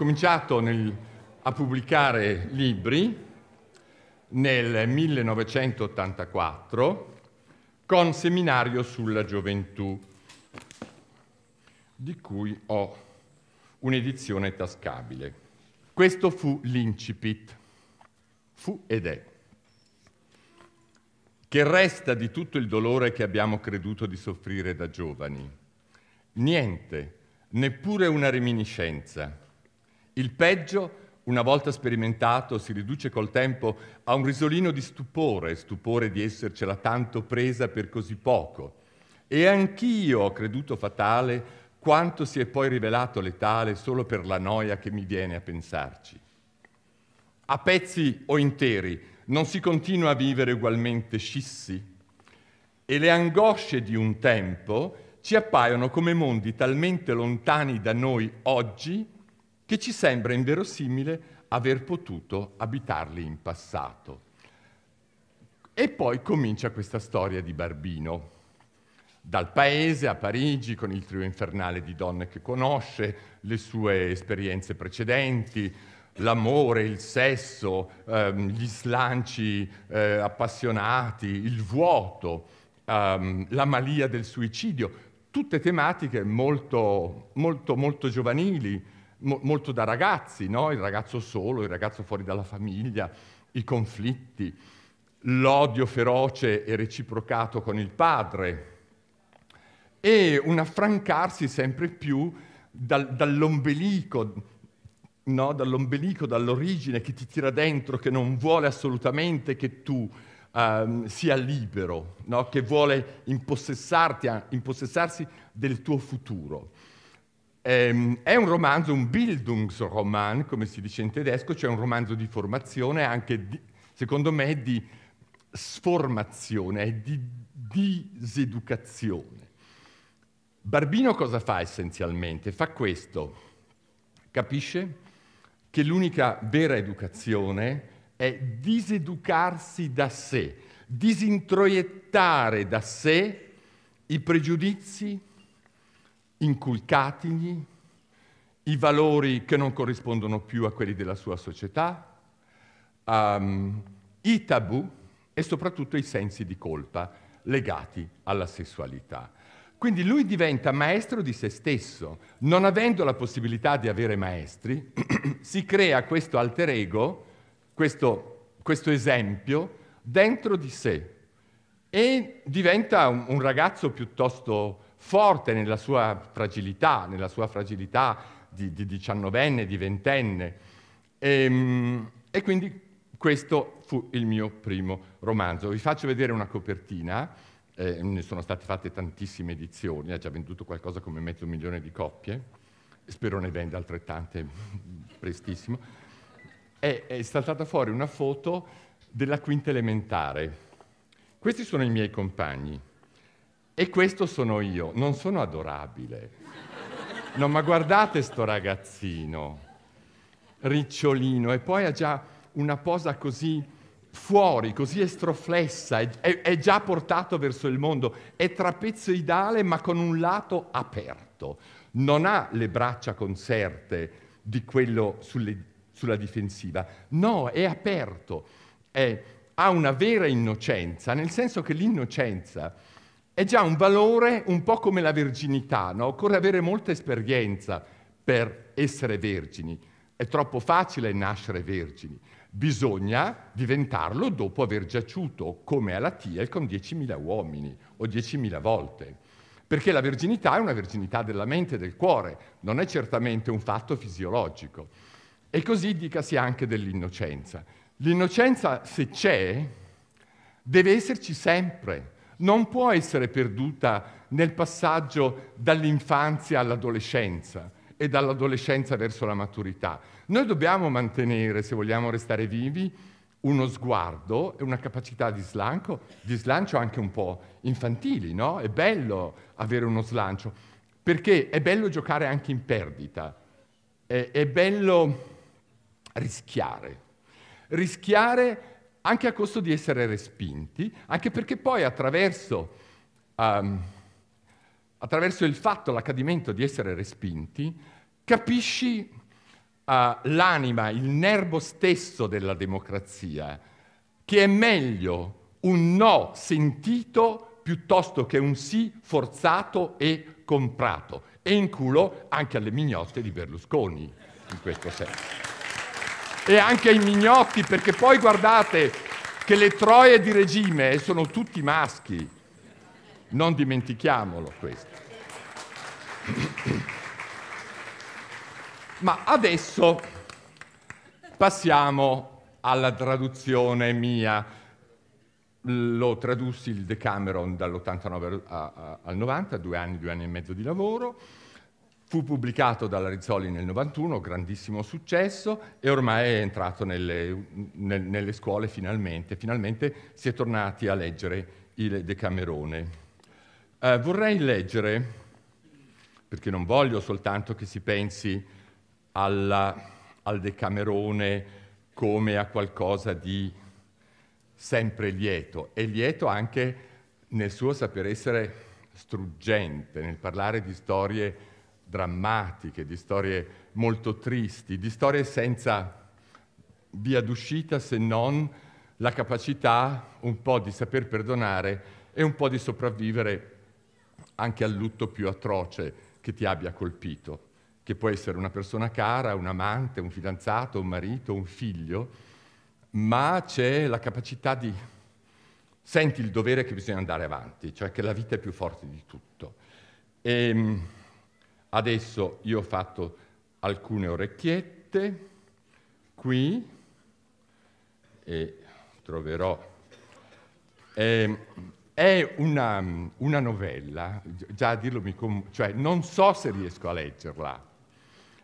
cominciato nel, a pubblicare libri nel 1984 con Seminario sulla gioventù, di cui ho un'edizione tascabile. Questo fu l'incipit, fu ed è, che resta di tutto il dolore che abbiamo creduto di soffrire da giovani. Niente, neppure una reminiscenza il peggio, una volta sperimentato, si riduce col tempo a un risolino di stupore, stupore di essercela tanto presa per così poco. E anch'io ho creduto fatale quanto si è poi rivelato letale solo per la noia che mi viene a pensarci. A pezzi o interi non si continua a vivere ugualmente scissi e le angosce di un tempo ci appaiono come mondi talmente lontani da noi oggi che ci sembra inverosimile aver potuto abitarli in passato. E poi comincia questa storia di Barbino. Dal paese a Parigi con il trio infernale di donne che conosce, le sue esperienze precedenti, l'amore, il sesso, ehm, gli slanci eh, appassionati, il vuoto, ehm, la malia del suicidio, tutte tematiche molto, molto, molto giovanili, Mo- molto da ragazzi, no? il ragazzo solo, il ragazzo fuori dalla famiglia, i conflitti, l'odio feroce e reciprocato con il padre e un affrancarsi sempre più dal- dall'ombelico, no? dall'ombelico, dall'origine che ti tira dentro, che non vuole assolutamente che tu Um, sia libero, no? che vuole impossessarsi del tuo futuro. Ehm, è un romanzo, un Bildungsroman, come si dice in tedesco, cioè un romanzo di formazione, anche di, secondo me di sformazione e di diseducazione. Barbino cosa fa essenzialmente? Fa questo, capisce che l'unica vera educazione è diseducarsi da sé, disintroiettare da sé i pregiudizi, inculcatigli i valori che non corrispondono più a quelli della sua società, um, i tabù e soprattutto i sensi di colpa legati alla sessualità. Quindi lui diventa maestro di se stesso, non avendo la possibilità di avere maestri, si crea questo alter ego, questo, questo esempio, dentro di sé e diventa un, un ragazzo piuttosto forte nella sua fragilità, nella sua fragilità di, diciannovenne, di ventenne. E, ehm, e quindi questo fu il mio primo romanzo. Vi faccio vedere una copertina, eh, ne sono state fatte tantissime edizioni, ha già venduto qualcosa come mezzo milione di copie, spero ne venda altrettante prestissimo. È, è saltata fuori una foto della quinta elementare. Questi sono i miei compagni. E questo sono io, non sono adorabile. No, ma guardate sto ragazzino, ricciolino, e poi ha già una posa così fuori, così estroflessa, è, è, è già portato verso il mondo, è trapezoidale ma con un lato aperto, non ha le braccia conserte di quello sulle, sulla difensiva, no, è aperto, è, ha una vera innocenza, nel senso che l'innocenza è già un valore un po' come la virginità, no? occorre avere molta esperienza per essere vergini. È troppo facile nascere vergini, bisogna diventarlo dopo aver giaciuto, come alla TIEL con 10.000 uomini o 10.000 volte. Perché la virginità è una virginità della mente e del cuore, non è certamente un fatto fisiologico. E così dicasi anche dell'innocenza. L'innocenza, se c'è, deve esserci sempre non può essere perduta nel passaggio dall'infanzia all'adolescenza e dall'adolescenza verso la maturità. Noi dobbiamo mantenere, se vogliamo restare vivi, uno sguardo e una capacità di slancio, di slancio anche un po' infantili, no? È bello avere uno slancio, perché è bello giocare anche in perdita, è, è bello rischiare. Rischiare anche a costo di essere respinti, anche perché poi attraverso, um, attraverso il fatto, l'accadimento di essere respinti, capisci uh, l'anima, il nervo stesso della democrazia, che è meglio un no sentito piuttosto che un sì forzato e comprato. E in culo anche alle mignotte di Berlusconi, in questo senso e anche ai mignotti, perché poi guardate che le troie di regime sono tutti maschi, non dimentichiamolo questo. Ma adesso passiamo alla traduzione mia. Lo tradussi il Decameron dall'89 al 90, due anni, due anni e mezzo di lavoro. Fu pubblicato dalla Rizzoli nel 91, grandissimo successo, e ormai è entrato nelle, nel, nelle scuole finalmente. Finalmente si è tornati a leggere il Decamerone. Eh, vorrei leggere, perché non voglio soltanto che si pensi alla, al Decamerone come a qualcosa di sempre lieto, è lieto anche nel suo saper essere struggente, nel parlare di storie drammatiche, di storie molto tristi, di storie senza via d'uscita se non la capacità un po' di saper perdonare e un po' di sopravvivere anche al lutto più atroce che ti abbia colpito, che può essere una persona cara, un amante, un fidanzato, un marito, un figlio, ma c'è la capacità di senti il dovere che bisogna andare avanti, cioè che la vita è più forte di tutto. E, ehm, Adesso io ho fatto alcune orecchiette qui e troverò. Eh, è una, una, novella, già a dirlo mi commuove, cioè non so se riesco a leggerla.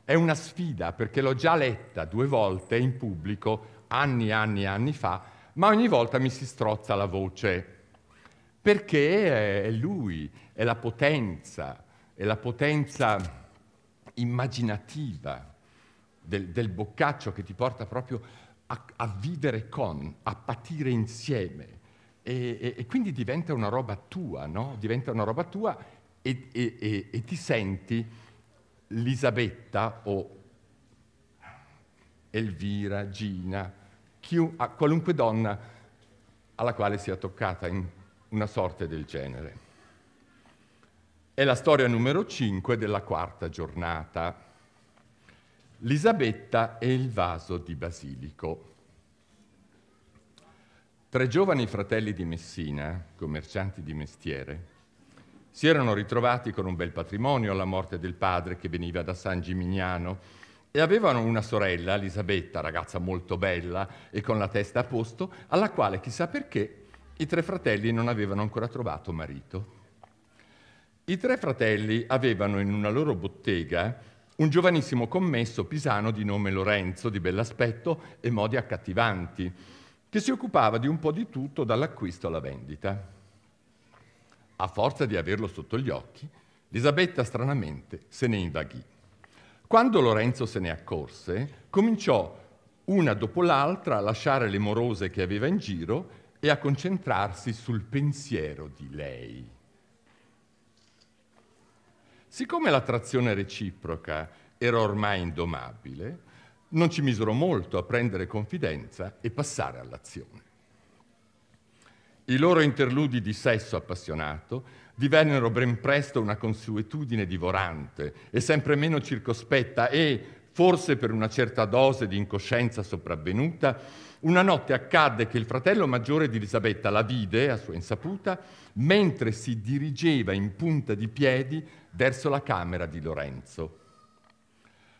È una sfida perché l'ho già letta due volte in pubblico anni, e anni, e anni fa, ma ogni volta mi si strozza la voce perché è lui, è la potenza, e la potenza immaginativa del, del, boccaccio che ti porta proprio a, a vivere con, a patire insieme. E, e, e, quindi diventa una roba tua, no? Diventa una roba tua e, e ti senti Lisabetta o Elvira, Gina, chi, qualunque donna alla quale sia toccata in una sorte del genere. È la storia numero 5 della quarta giornata. Lisabetta e il vaso di basilico. Tre giovani fratelli di Messina, commercianti di mestiere, si erano ritrovati con un bel patrimonio alla morte del padre che veniva da San Gimignano e avevano una sorella, Elisabetta, ragazza molto bella e con la testa a posto, alla quale chissà perché i tre fratelli non avevano ancora trovato marito. I tre fratelli avevano in una loro bottega un giovanissimo commesso pisano di nome Lorenzo, di bell'aspetto e modi accattivanti, che si occupava di un po' di tutto dall'acquisto alla vendita. A forza di averlo sotto gli occhi, Elisabetta stranamente se ne invaghì. Quando Lorenzo se ne accorse, cominciò una dopo l'altra a lasciare le morose che aveva in giro e a concentrarsi sul pensiero di lei. Siccome l'attrazione reciproca era ormai indomabile, non ci misero molto a prendere confidenza e passare all'azione. I loro interludi di sesso appassionato divennero ben presto una consuetudine divorante e sempre meno circospetta e, forse per una certa dose di incoscienza sopravvenuta, una notte accadde che il fratello maggiore di Elisabetta la vide, a sua insaputa, mentre si dirigeva in punta di piedi verso la camera di Lorenzo.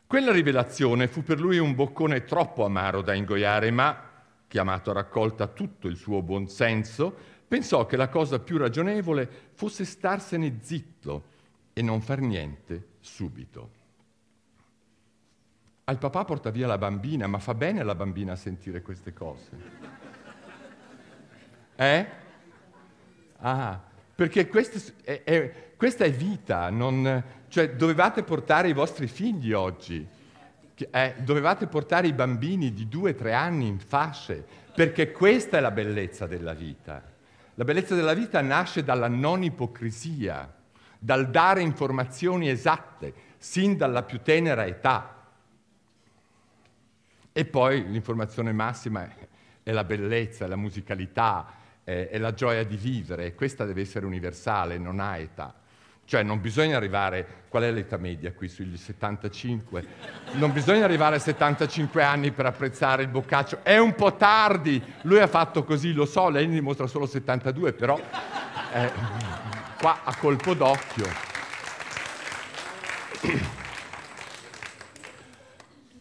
Quella rivelazione fu per lui un boccone troppo amaro da ingoiare, ma, chiamato a raccolta tutto il suo buonsenso, pensò che la cosa più ragionevole fosse starsene zitto e non far niente subito. Al papà porta via la bambina, ma fa bene alla bambina a sentire queste cose. Eh? Ah, perché questo è, è questa è vita, non, cioè dovevate portare i vostri figli oggi, eh, dovevate portare i bambini di due, o tre anni in fasce, perché questa è la bellezza della vita. La bellezza della vita nasce dalla non ipocrisia, dal dare informazioni esatte, sin dalla più tenera età. E poi l'informazione massima è la bellezza, è la musicalità, è la gioia di vivere, questa deve essere universale, non ha età. Cioè non bisogna arrivare, qual è l'età media qui sugli 75? Non bisogna arrivare a 75 anni per apprezzare il boccaccio, è un po' tardi, lui ha fatto così, lo so, lei ne dimostra solo 72, però eh, qua a colpo d'occhio.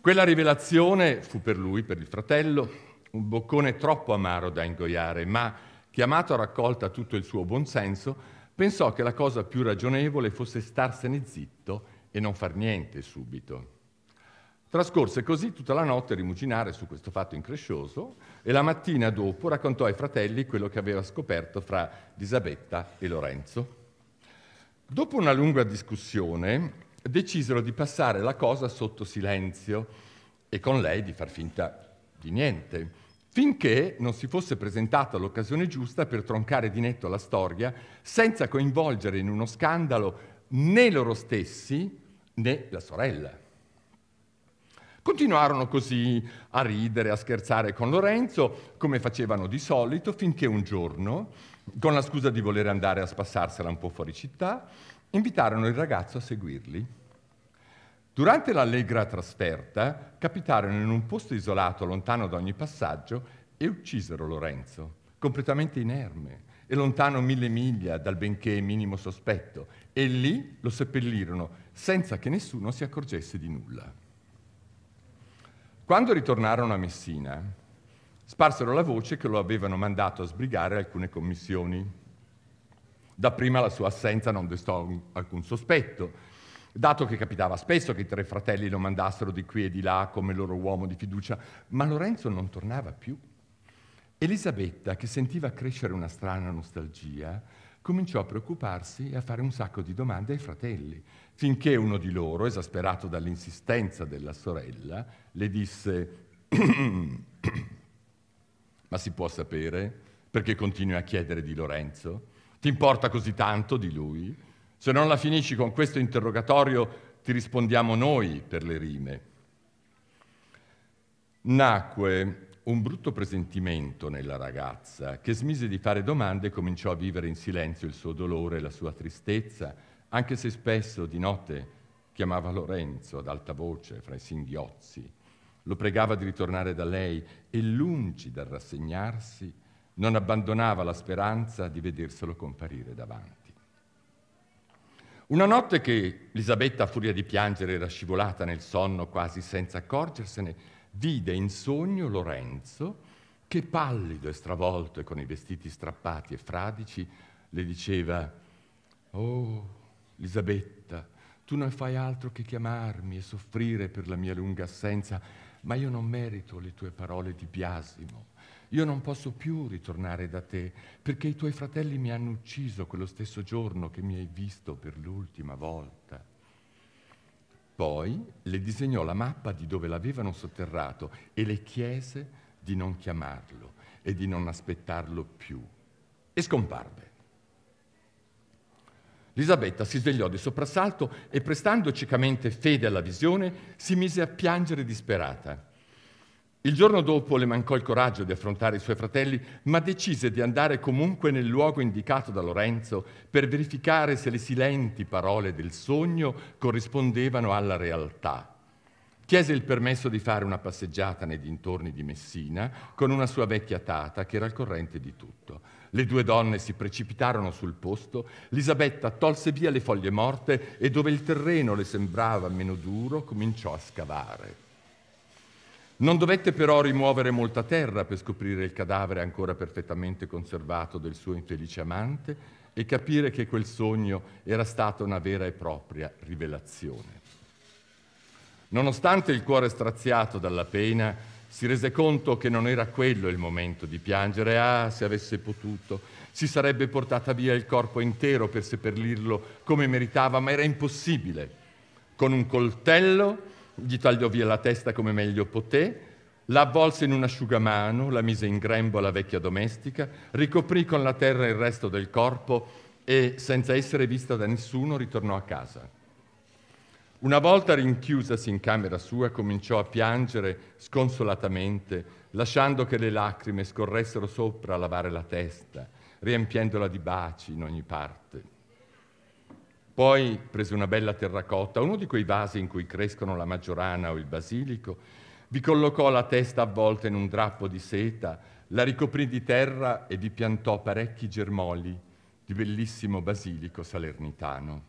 Quella rivelazione fu per lui, per il fratello, un boccone troppo amaro da ingoiare, ma chiamato a raccolta tutto il suo buonsenso, pensò che la cosa più ragionevole fosse starsene zitto e non far niente subito. Trascorse così tutta la notte a rimuginare su questo fatto increscioso e la mattina dopo raccontò ai fratelli quello che aveva scoperto fra Elisabetta e Lorenzo. Dopo una lunga discussione decisero di passare la cosa sotto silenzio e con lei di far finta di niente finché non si fosse presentata l'occasione giusta per troncare di netto la storia senza coinvolgere in uno scandalo né loro stessi né la sorella. Continuarono così a ridere, a scherzare con Lorenzo, come facevano di solito, finché un giorno, con la scusa di voler andare a spassarsela un po' fuori città, invitarono il ragazzo a seguirli. Durante l'allegra trasferta capitarono in un posto isolato, lontano da ogni passaggio, e uccisero Lorenzo, completamente inerme e lontano mille miglia dal benché minimo sospetto, e lì lo seppellirono senza che nessuno si accorgesse di nulla. Quando ritornarono a Messina, sparsero la voce che lo avevano mandato a sbrigare alcune commissioni. Dapprima la sua assenza non destò alcun sospetto, Dato che capitava spesso che i tre fratelli lo mandassero di qui e di là come loro uomo di fiducia, ma Lorenzo non tornava più. Elisabetta, che sentiva crescere una strana nostalgia, cominciò a preoccuparsi e a fare un sacco di domande ai fratelli, finché uno di loro, esasperato dall'insistenza della sorella, le disse Ma si può sapere perché continui a chiedere di Lorenzo? Ti importa così tanto di lui? Se non la finisci con questo interrogatorio, ti rispondiamo noi per le rime. Nacque un brutto presentimento nella ragazza che smise di fare domande e cominciò a vivere in silenzio il suo dolore e la sua tristezza, anche se spesso di notte chiamava Lorenzo ad alta voce fra i singhiozzi. Lo pregava di ritornare da lei e, lungi dal rassegnarsi, non abbandonava la speranza di vederselo comparire davanti. Una notte che Elisabetta, a furia di piangere, era scivolata nel sonno quasi senza accorgersene, vide in sogno Lorenzo che, pallido e stravolto e con i vestiti strappati e fradici, le diceva «Oh, Elisabetta, tu non fai altro che chiamarmi e soffrire per la mia lunga assenza, ma io non merito le tue parole di biasimo io non posso più ritornare da te perché i tuoi fratelli mi hanno ucciso quello stesso giorno che mi hai visto per l'ultima volta. Poi le disegnò la mappa di dove l'avevano sotterrato e le chiese di non chiamarlo e di non aspettarlo più. E scomparve. Elisabetta si svegliò di soprassalto e prestando ciecamente fede alla visione si mise a piangere disperata. Il giorno dopo le mancò il coraggio di affrontare i suoi fratelli, ma decise di andare comunque nel luogo indicato da Lorenzo per verificare se le silenti parole del sogno corrispondevano alla realtà. Chiese il permesso di fare una passeggiata nei dintorni di Messina con una sua vecchia tata che era al corrente di tutto. Le due donne si precipitarono sul posto, Elisabetta tolse via le foglie morte e dove il terreno le sembrava meno duro cominciò a scavare. Non dovette però rimuovere molta terra per scoprire il cadavere ancora perfettamente conservato del suo infelice amante e capire che quel sogno era stata una vera e propria rivelazione. Nonostante il cuore straziato dalla pena, si rese conto che non era quello il momento di piangere. Ah, se avesse potuto, si sarebbe portata via il corpo intero per seppellirlo come meritava, ma era impossibile. Con un coltello gli tagliò via la testa come meglio poté, la avvolse in un asciugamano, la mise in grembo alla vecchia domestica, ricoprì con la terra il resto del corpo e, senza essere vista da nessuno, ritornò a casa. Una volta rinchiusasi in camera sua, cominciò a piangere sconsolatamente, lasciando che le lacrime scorressero sopra a lavare la testa, riempiendola di baci in ogni parte. Poi prese una bella terracotta, uno di quei vasi in cui crescono la maggiorana o il basilico, vi collocò la testa avvolta in un drappo di seta, la ricoprì di terra e vi piantò parecchi germogli di bellissimo basilico salernitano.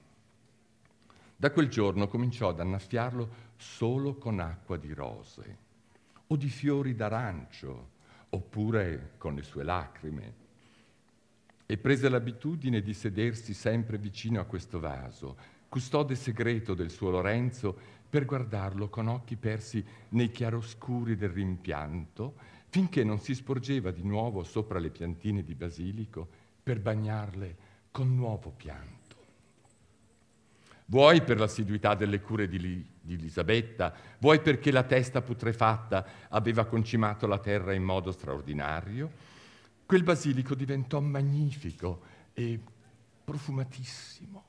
Da quel giorno cominciò ad annaffiarlo solo con acqua di rose o di fiori d'arancio, oppure con le sue lacrime e prese l'abitudine di sedersi sempre vicino a questo vaso, custode segreto del suo Lorenzo, per guardarlo con occhi persi nei chiaroscuri del rimpianto, finché non si sporgeva di nuovo sopra le piantine di basilico per bagnarle con nuovo pianto. Vuoi per l'assiduità delle cure di, di Elisabetta, vuoi perché la testa putrefatta aveva concimato la terra in modo straordinario, quel basilico diventò magnifico e profumatissimo.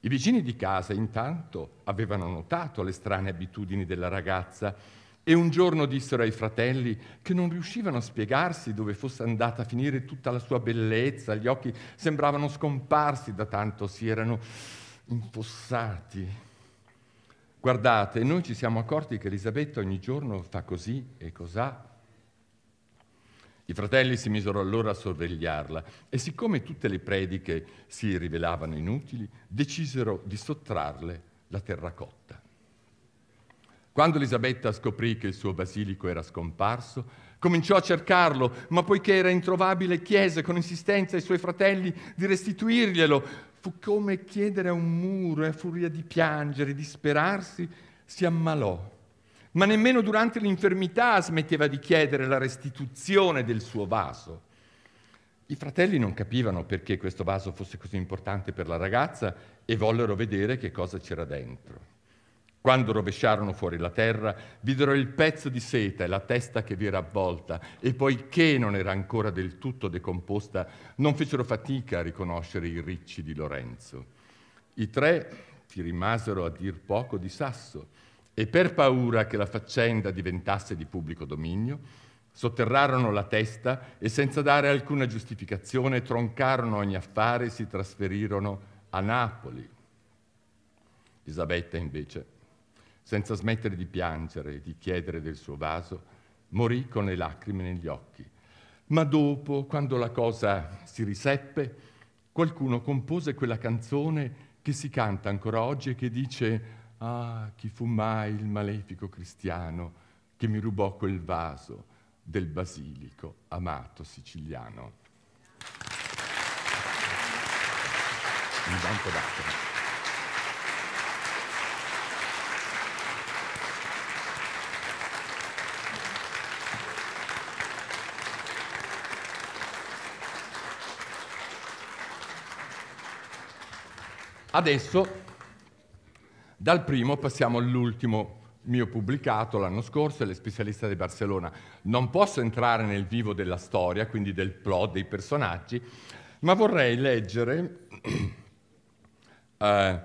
I vicini di casa intanto avevano notato le strane abitudini della ragazza e un giorno dissero ai fratelli che non riuscivano a spiegarsi dove fosse andata a finire tutta la sua bellezza, gli occhi sembravano scomparsi da tanto si erano infossati. Guardate, noi ci siamo accorti che Elisabetta ogni giorno fa così e cos'ha i fratelli si misero allora a sorvegliarla e siccome tutte le prediche si rivelavano inutili, decisero di sottrarle la terracotta. Quando Elisabetta scoprì che il suo basilico era scomparso, cominciò a cercarlo, ma poiché era introvabile, chiese con insistenza ai suoi fratelli di restituirglielo. Fu come chiedere a un muro e a furia di piangere, di disperarsi, si ammalò ma nemmeno durante l'infermità smetteva di chiedere la restituzione del suo vaso. I fratelli non capivano perché questo vaso fosse così importante per la ragazza e vollero vedere che cosa c'era dentro. Quando rovesciarono fuori la terra, videro il pezzo di seta e la testa che vi era avvolta, e poiché non era ancora del tutto decomposta, non fecero fatica a riconoscere i ricci di Lorenzo. I tre ci rimasero a dir poco di sasso, e per paura che la faccenda diventasse di pubblico dominio, sotterrarono la testa e senza dare alcuna giustificazione troncarono ogni affare e si trasferirono a Napoli. Elisabetta invece, senza smettere di piangere e di chiedere del suo vaso, morì con le lacrime negli occhi. Ma dopo, quando la cosa si riseppe, qualcuno compose quella canzone che si canta ancora oggi e che dice Ah, chi fu mai il malefico cristiano che mi rubò quel vaso del basilico amato siciliano? Mi banco d'acqua. Adesso dal primo passiamo all'ultimo mio pubblicato l'anno scorso, è Le specialista di Barcellona. Non posso entrare nel vivo della storia, quindi del plot, dei personaggi, ma vorrei leggere eh,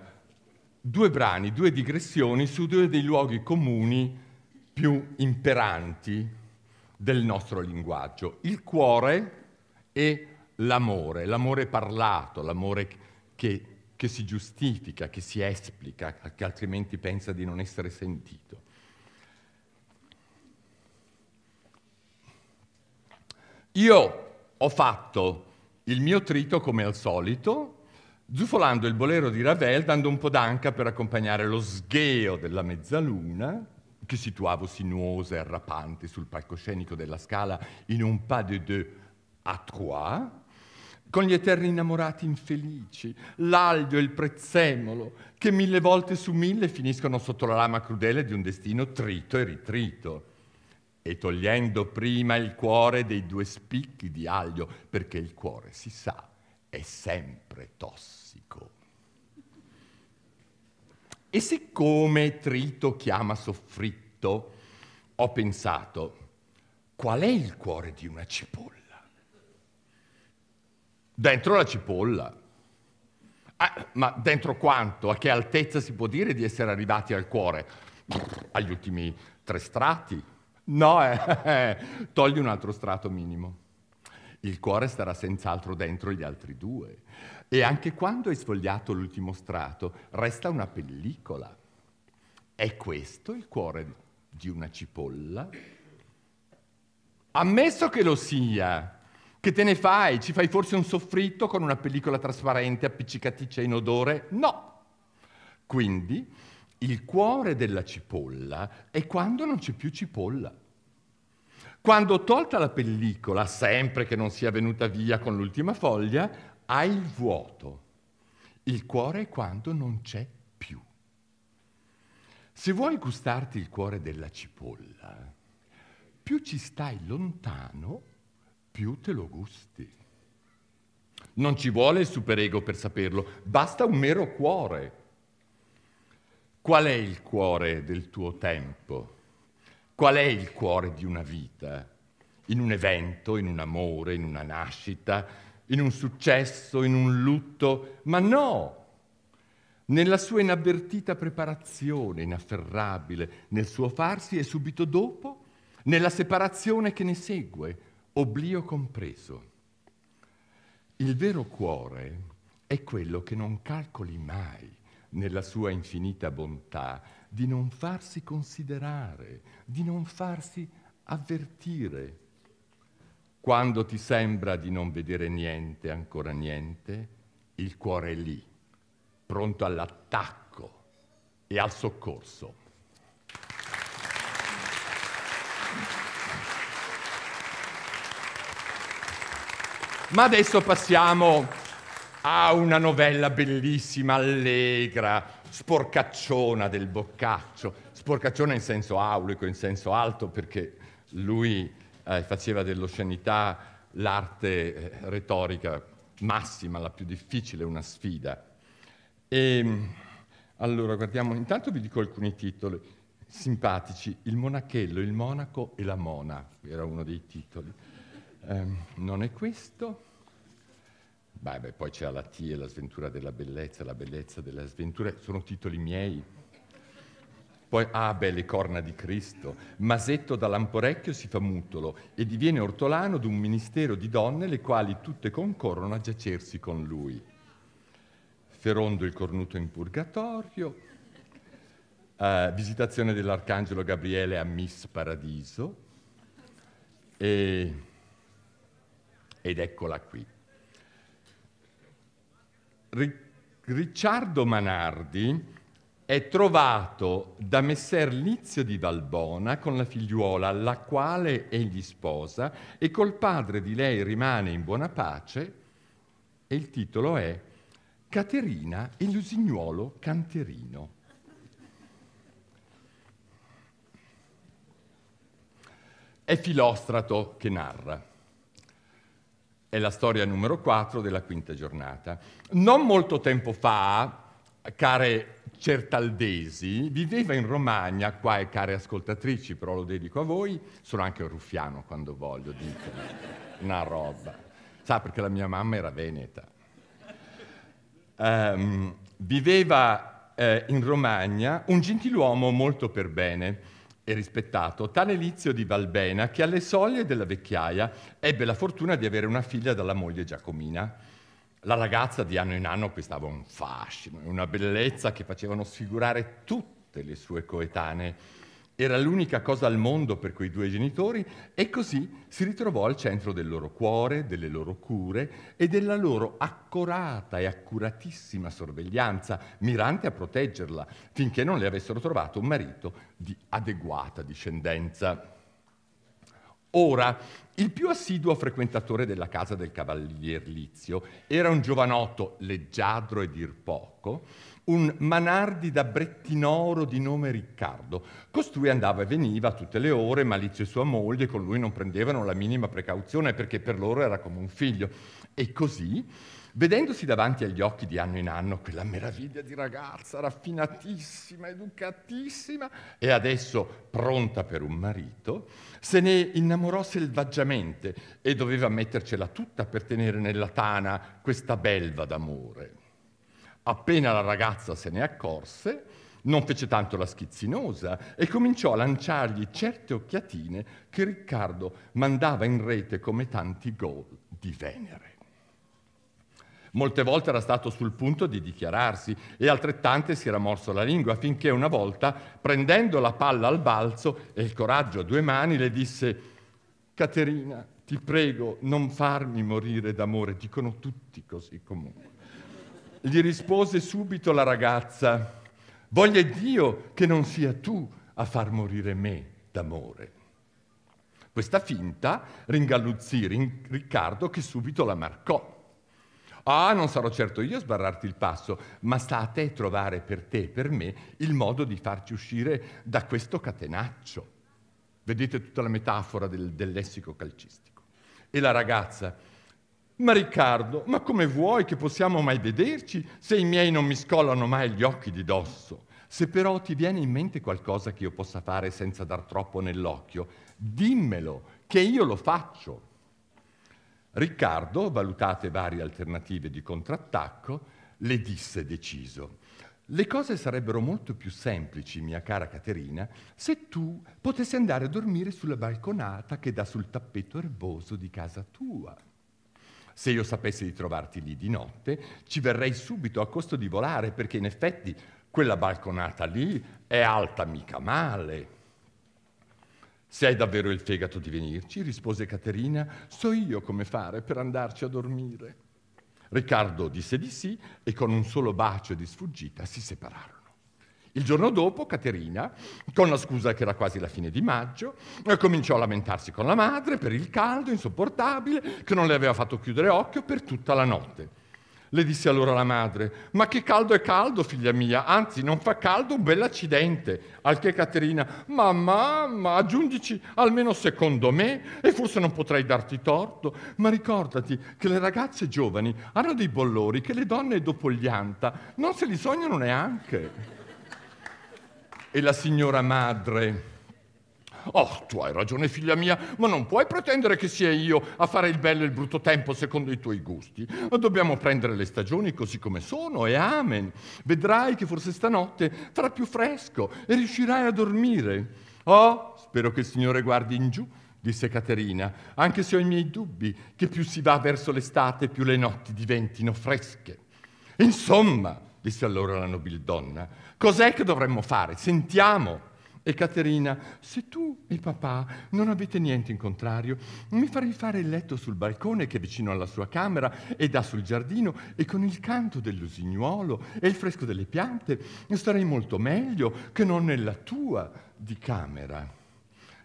due brani, due digressioni su due dei luoghi comuni più imperanti del nostro linguaggio, il cuore e l'amore, l'amore parlato, l'amore che che si giustifica, che si esplica, che altrimenti pensa di non essere sentito. Io ho fatto il mio trito come al solito, zufolando il bolero di Ravel, dando un po' d'anca per accompagnare lo sgheo della mezzaluna, che situavo sinuosa e arrapante sul palcoscenico della scala in un pas de deux à trois, con gli eterni innamorati infelici, l'aglio e il prezzemolo, che mille volte su mille finiscono sotto la lama crudele di un destino trito e ritrito. E togliendo prima il cuore dei due spicchi di aglio, perché il cuore, si sa, è sempre tossico. E siccome trito chiama soffritto, ho pensato, qual è il cuore di una cipolla? Dentro la cipolla. Ah, ma dentro quanto? A che altezza si può dire di essere arrivati al cuore? Agli ultimi tre strati? No, eh, eh, togli un altro strato minimo. Il cuore starà senz'altro dentro gli altri due. E anche quando hai sfogliato l'ultimo strato, resta una pellicola. È questo il cuore di una cipolla? Ammesso che lo sia, che te ne fai? Ci fai forse un soffritto con una pellicola trasparente appiccicaticcia in odore? No. Quindi il cuore della cipolla è quando non c'è più cipolla. Quando tolta la pellicola, sempre che non sia venuta via con l'ultima foglia, hai il vuoto. Il cuore è quando non c'è più. Se vuoi gustarti il cuore della cipolla, più ci stai lontano, più te lo gusti. Non ci vuole il superego per saperlo, basta un mero cuore. Qual è il cuore del tuo tempo? Qual è il cuore di una vita? In un evento, in un amore, in una nascita, in un successo, in un lutto, ma no! Nella sua inavvertita preparazione, inafferrabile, nel suo farsi e subito dopo, nella separazione che ne segue, oblio compreso. Il vero cuore è quello che non calcoli mai nella sua infinita bontà di non farsi considerare, di non farsi avvertire. Quando ti sembra di non vedere niente, ancora niente, il cuore è lì, pronto all'attacco e al soccorso. Ma adesso passiamo a una novella bellissima, allegra, sporcacciona del Boccaccio. Sporcacciona in senso aulico, in senso alto, perché lui eh, faceva dell'oscenità l'arte eh, retorica massima, la più difficile, una sfida. E, ehm, allora, guardiamo, intanto vi dico alcuni titoli simpatici. Il monachello, il monaco e la mona, era uno dei titoli. Ehm, non è questo. Beh, beh, poi c'è la T e la sventura della bellezza, la bellezza della sventura, sono titoli miei. Poi, ah beh, le corna di Cristo. Masetto da Lamporecchio si fa mutolo e diviene ortolano d'un ministero di donne le quali tutte concorrono a giacersi con lui. Ferondo il cornuto in purgatorio, eh, visitazione dell'arcangelo Gabriele a Miss Paradiso e ed eccola qui. Ricciardo Manardi è trovato da messer Lizio di Valbona con la figliuola, alla quale egli sposa, e col padre di lei rimane in buona pace, e il titolo è Caterina e l'usignuolo canterino. È Filostrato che narra. È la storia numero 4 della quinta giornata. Non molto tempo fa, care certaldesi, viveva in Romagna, qua e care ascoltatrici, però lo dedico a voi, sono anche un ruffiano quando voglio, dico, una roba. Sa, perché la mia mamma era veneta. Um, viveva eh, in Romagna un gentiluomo molto per bene, e rispettato, tale Lizio di Valbena che alle soglie della vecchiaia ebbe la fortuna di avere una figlia dalla moglie Giacomina. La ragazza di anno in anno acquistava un fascino e una bellezza che facevano sfigurare tutte le sue coetanee era l'unica cosa al mondo per quei due genitori e così si ritrovò al centro del loro cuore, delle loro cure e della loro accurata e accuratissima sorveglianza, mirante a proteggerla, finché non le avessero trovato un marito di adeguata discendenza. Ora, il più assiduo frequentatore della casa del cavalier Lizio era un giovanotto leggiadro e dir poco, un manardi da Brettinoro di nome Riccardo. Costui andava e veniva tutte le ore, Malizio e sua moglie con lui non prendevano la minima precauzione perché per loro era come un figlio. E così, vedendosi davanti agli occhi di anno in anno quella meraviglia di ragazza raffinatissima, educatissima e adesso pronta per un marito, se ne innamorò selvaggiamente e doveva mettercela tutta per tenere nella tana questa belva d'amore. Appena la ragazza se ne accorse, non fece tanto la schizzinosa e cominciò a lanciargli certe occhiatine che Riccardo mandava in rete come tanti gol di Venere. Molte volte era stato sul punto di dichiararsi e altrettante si era morso la lingua finché una volta, prendendo la palla al balzo e il coraggio a due mani, le disse Caterina, ti prego, non farmi morire d'amore, dicono tutti così comunque. Gli rispose subito la ragazza, voglia Dio che non sia tu a far morire me d'amore. Questa finta ringalluzzì Riccardo che subito la marcò. Ah, non sarò certo io a sbarrarti il passo, ma sta a te trovare per te e per me il modo di farci uscire da questo catenaccio. Vedete tutta la metafora del, del lessico calcistico. E la ragazza, ma Riccardo, ma come vuoi che possiamo mai vederci se i miei non mi scollano mai gli occhi di dosso? Se però ti viene in mente qualcosa che io possa fare senza dar troppo nell'occhio, dimmelo, che io lo faccio. Riccardo, valutate varie alternative di contrattacco, le disse deciso. Le cose sarebbero molto più semplici, mia cara Caterina, se tu potessi andare a dormire sulla balconata che dà sul tappeto erboso di casa tua. Se io sapessi di trovarti lì di notte, ci verrei subito a costo di volare, perché in effetti quella balconata lì è alta mica male. Se hai davvero il fegato di venirci, rispose Caterina, so io come fare per andarci a dormire. Riccardo disse di sì e con un solo bacio di sfuggita si separarono. Il giorno dopo Caterina, con la scusa che era quasi la fine di maggio, eh, cominciò a lamentarsi con la madre per il caldo insopportabile che non le aveva fatto chiudere occhio per tutta la notte. Le disse allora la madre, ma che caldo è caldo, figlia mia, anzi non fa caldo un bell'accidente. Al che Caterina, ma mamma, aggiungici almeno secondo me e forse non potrei darti torto, ma ricordati che le ragazze giovani hanno dei bollori che le donne dopo gli anta non se li sognano neanche e la signora madre. Oh, tu hai ragione, figlia mia, ma non puoi pretendere che sia io a fare il bello e il brutto tempo secondo i tuoi gusti. Dobbiamo prendere le stagioni così come sono e amen. Vedrai che forse stanotte farà più fresco e riuscirai a dormire. Oh, spero che il Signore guardi in giù, disse Caterina, anche se ho i miei dubbi che più si va verso l'estate più le notti diventino fresche. Insomma, disse allora la nobildonna, Cos'è che dovremmo fare? Sentiamo. E Caterina, se tu e papà non avete niente in contrario, mi farei fare il letto sul balcone che è vicino alla sua camera e dà sul giardino e con il canto dell'usignuolo e il fresco delle piante starei molto meglio che non nella tua di camera.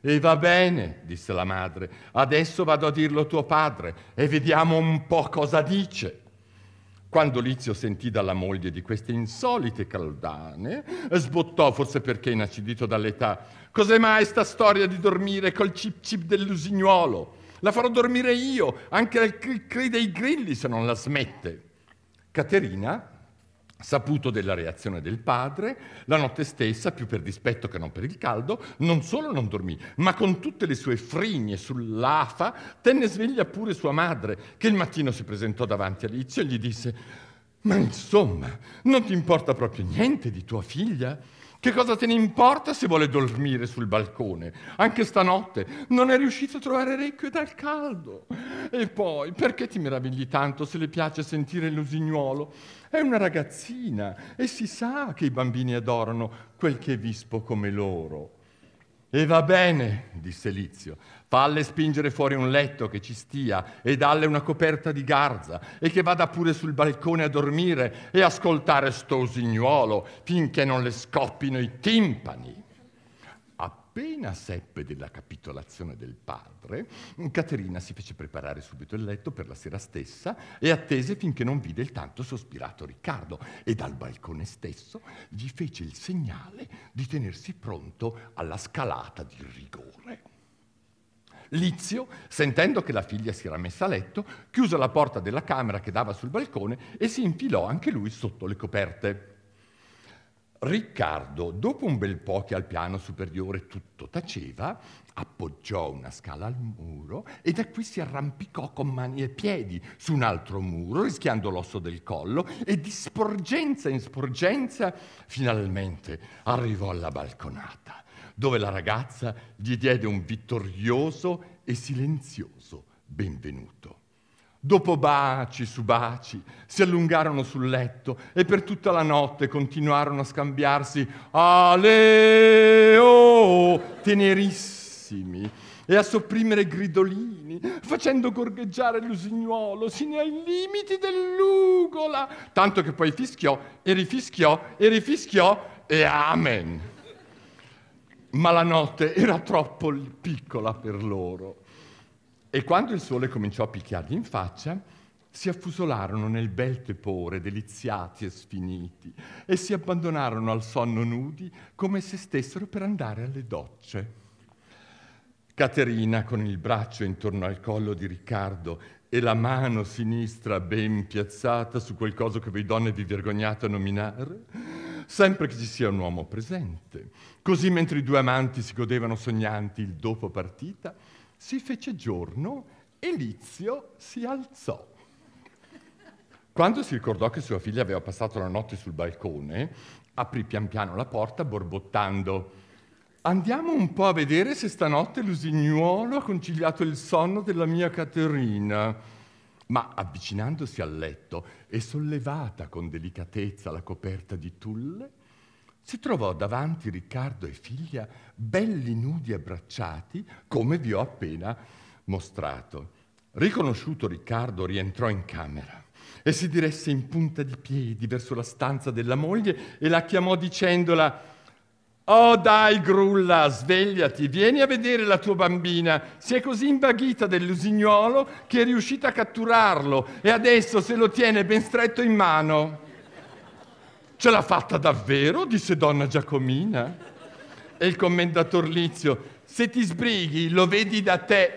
E va bene, disse la madre, adesso vado a dirlo a tuo padre e vediamo un po' cosa dice. Quando Lizio sentì dalla moglie di queste insolite caldane, sbottò, forse perché inacidito dall'età, «Cos'è mai sta storia di dormire col cip cip dell'usignuolo? La farò dormire io, anche al cri, cri dei grilli, se non la smette!» Caterina Saputo della reazione del padre, la notte stessa, più per dispetto che non per il caldo, non solo non dormì, ma con tutte le sue frigne sull'afa tenne sveglia pure sua madre, che il mattino si presentò davanti a Lizio e gli disse «Ma insomma, non ti importa proprio niente di tua figlia?» Che cosa te ne importa se vuole dormire sul balcone? Anche stanotte non è riuscito a trovare orecchio dal caldo. E poi, perché ti meravigli tanto se le piace sentire l'usignuolo? È una ragazzina e si sa che i bambini adorano quel che è vispo come loro. E va bene, disse Lizio, falle spingere fuori un letto che ci stia e dalle una coperta di garza e che vada pure sul balcone a dormire e ascoltare sto usignuolo finché non le scoppino i timpani. Appena seppe della capitolazione del padre, Caterina si fece preparare subito il letto per la sera stessa e attese finché non vide il tanto sospirato Riccardo e dal balcone stesso gli fece il segnale di tenersi pronto alla scalata di rigore. Lizio, sentendo che la figlia si era messa a letto, chiuse la porta della camera che dava sul balcone e si infilò anche lui sotto le coperte. Riccardo, dopo un bel po' che al piano superiore tutto taceva, appoggiò una scala al muro e da qui si arrampicò con mani e piedi su un altro muro, rischiando l'osso del collo e di sporgenza in sporgenza finalmente arrivò alla balconata, dove la ragazza gli diede un vittorioso e silenzioso benvenuto. Dopo baci su baci si allungarono sul letto e per tutta la notte continuarono a scambiarsi aleo oh", tenerissimi e a sopprimere gridolini, facendo gorgheggiare l'usignuolo sino ai limiti dell'ugola, tanto che poi fischiò e rifischiò e rifischiò e amen. Ma la notte era troppo piccola per loro e quando il sole cominciò a picchiargli in faccia, si affusolarono nel bel tepore, deliziati e sfiniti, e si abbandonarono al sonno nudi come se stessero per andare alle docce. Caterina, con il braccio intorno al collo di Riccardo e la mano sinistra ben piazzata su quel coso che voi donne vi vergognate a nominare, sempre che ci sia un uomo presente. Così mentre i due amanti si godevano sognanti il dopo partita, si fece giorno e Lizio si alzò. Quando si ricordò che sua figlia aveva passato la notte sul balcone, aprì pian piano la porta borbottando. Andiamo un po' a vedere se stanotte l'usignuolo ha conciliato il sonno della mia Caterina. Ma avvicinandosi al letto e sollevata con delicatezza la coperta di tulle, si trovò davanti Riccardo e figlia, belli nudi e bracciati, come vi ho appena mostrato. Riconosciuto Riccardo rientrò in camera e si diresse in punta di piedi verso la stanza della moglie e la chiamò dicendola Oh dai grulla, svegliati, vieni a vedere la tua bambina. Si è così invaghita dell'usignolo che è riuscita a catturarlo e adesso se lo tiene ben stretto in mano. Ce l'ha fatta davvero? disse donna Giacomina. E il commendator Lizio, se ti sbrighi lo vedi da te.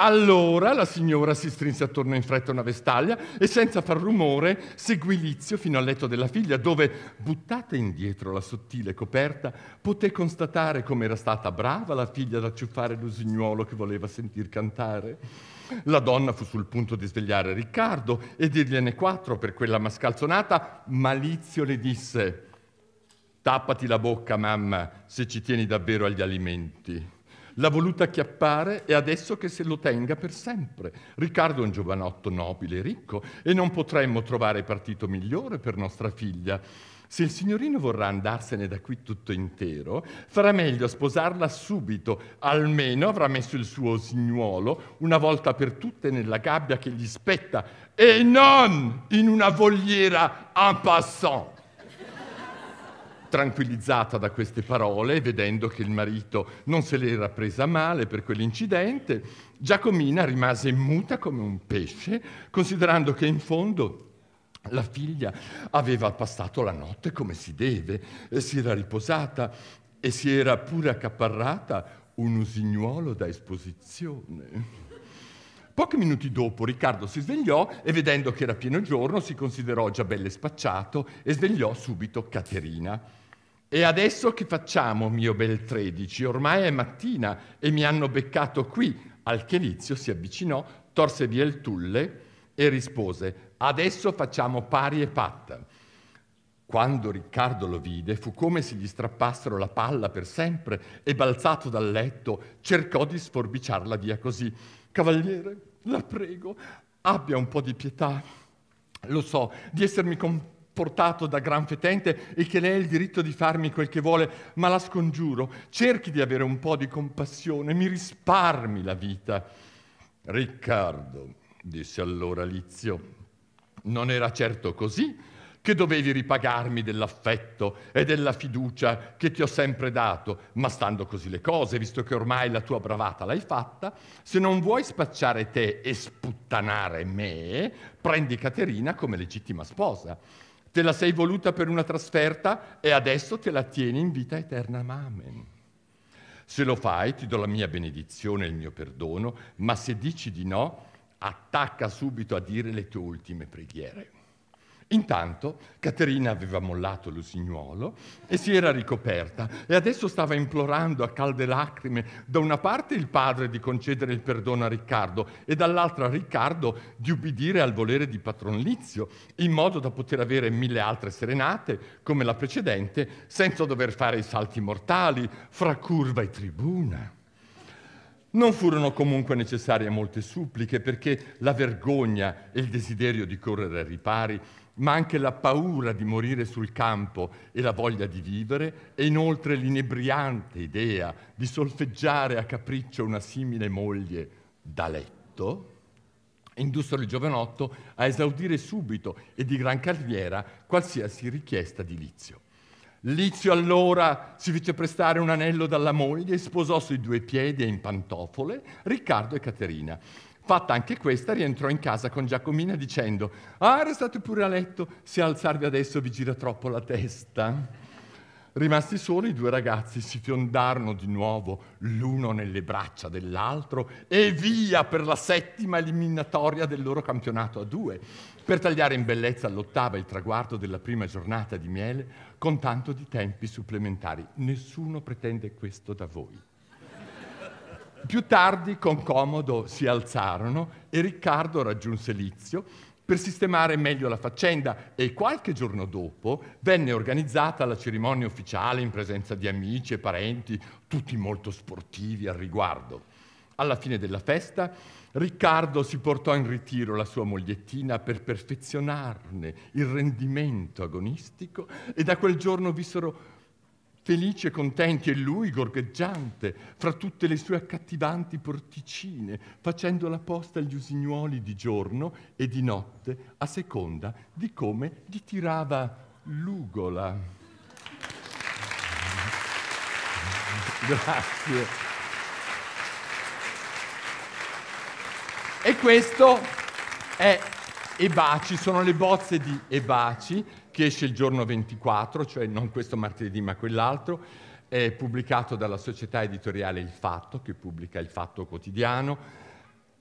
Allora la signora si strinse attorno in fretta una vestaglia e senza far rumore seguì Lizio fino al letto della figlia dove, buttata indietro la sottile coperta, poté constatare come era stata brava la figlia ad acciuffare l'usignuolo che voleva sentir cantare. La donna fu sul punto di svegliare Riccardo e dirgliene quattro per quella mascalzonata, ma Lizio le disse «Tappati la bocca, mamma, se ci tieni davvero agli alimenti» l'ha voluta acchiappare e adesso che se lo tenga per sempre. Riccardo è un giovanotto nobile e ricco e non potremmo trovare partito migliore per nostra figlia. Se il signorino vorrà andarsene da qui tutto intero, farà meglio a sposarla subito, almeno avrà messo il suo signuolo una volta per tutte nella gabbia che gli spetta e non in una vogliera en passant tranquillizzata da queste parole, vedendo che il marito non se l'era presa male per quell'incidente, Giacomina rimase muta come un pesce, considerando che in fondo la figlia aveva passato la notte come si deve, eh, si era riposata e si era pure accaparrata un usignuolo da esposizione. Pochi minuti dopo Riccardo si svegliò e vedendo che era pieno giorno si considerò già belle spacciato e svegliò subito Caterina. E adesso che facciamo, mio bel tredici? Ormai è mattina e mi hanno beccato qui. Al che Lizio si avvicinò, torse via il tulle e rispose: Adesso facciamo pari e patta. Quando Riccardo lo vide, fu come se gli strappassero la palla per sempre e, balzato dal letto, cercò di sforbiciarla via così. Cavaliere, la prego, abbia un po' di pietà. Lo so di essermi comp- portato da gran fetente e che lei ha il diritto di farmi quel che vuole, ma la scongiuro, cerchi di avere un po' di compassione, mi risparmi la vita. Riccardo, disse allora Lizio, non era certo così che dovevi ripagarmi dell'affetto e della fiducia che ti ho sempre dato, ma stando così le cose, visto che ormai la tua bravata l'hai fatta, se non vuoi spacciare te e sputtanare me, prendi Caterina come legittima sposa te la sei voluta per una trasferta e adesso te la tieni in vita eterna. Amen. Se lo fai ti do la mia benedizione e il mio perdono, ma se dici di no, attacca subito a dire le tue ultime preghiere. Intanto Caterina aveva mollato l'usignuolo e si era ricoperta e adesso stava implorando a calde lacrime da una parte il padre di concedere il perdono a Riccardo e dall'altra a Riccardo di ubbidire al volere di patron Lizio in modo da poter avere mille altre serenate come la precedente senza dover fare i salti mortali fra curva e tribuna. Non furono comunque necessarie molte suppliche perché la vergogna e il desiderio di correre ai ripari ma anche la paura di morire sul campo e la voglia di vivere, e inoltre l'inebriante idea di solfeggiare a capriccio una simile moglie da letto, indussero il giovanotto a esaudire subito e di gran carriera qualsiasi richiesta di Lizio. Lizio allora si fece prestare un anello dalla moglie e sposò sui due piedi e in pantofole Riccardo e Caterina Fatta anche questa, rientrò in casa con Giacomina dicendo «Ah, restate pure a letto, se alzarvi adesso vi gira troppo la testa». Rimasti soli, i due ragazzi si fiondarono di nuovo l'uno nelle braccia dell'altro e via per la settima eliminatoria del loro campionato a due, per tagliare in bellezza all'ottava il traguardo della prima giornata di miele con tanto di tempi supplementari. Nessuno pretende questo da voi. Più tardi, con Comodo, si alzarono e Riccardo raggiunse Lizio per sistemare meglio la faccenda e qualche giorno dopo venne organizzata la cerimonia ufficiale in presenza di amici e parenti, tutti molto sportivi al riguardo. Alla fine della festa Riccardo si portò in ritiro la sua mogliettina per perfezionarne il rendimento agonistico e da quel giorno vissero felice, e contenti, e lui gorgheggiante fra tutte le sue accattivanti porticine, facendo la posta agli usignuoli di giorno e di notte, a seconda di come gli tirava l'ugola. Grazie. E questo è Ebaci, sono le bozze di Ebaci, che esce il giorno 24, cioè non questo martedì ma quell'altro, è pubblicato dalla società editoriale Il Fatto, che pubblica Il Fatto Quotidiano.